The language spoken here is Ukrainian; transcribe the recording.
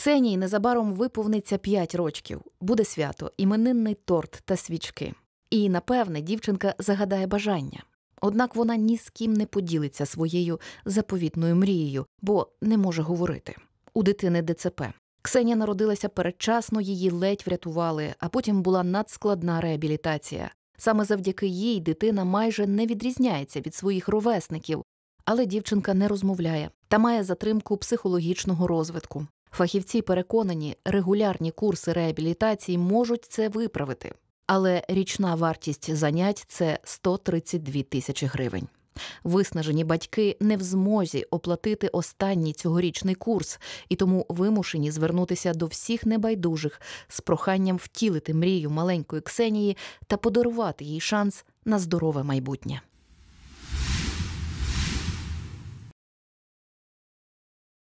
Ксенії незабаром виповниться 5 рочків, буде свято, іменинний торт та свічки. І, напевне, дівчинка загадає бажання. Однак вона ні з ким не поділиться своєю заповітною мрією, бо не може говорити. У дитини ДЦП. Ксенія народилася передчасно, її ледь врятували, а потім була надскладна реабілітація. Саме завдяки їй дитина майже не відрізняється від своїх ровесників, але дівчинка не розмовляє та має затримку психологічного розвитку. Фахівці переконані, регулярні курси реабілітації можуть це виправити, але річна вартість занять це 132 тисячі гривень. Виснажені батьки не в змозі оплатити останній цьогорічний курс і тому вимушені звернутися до всіх небайдужих з проханням втілити мрію маленької Ксенії та подарувати їй шанс на здорове майбутнє.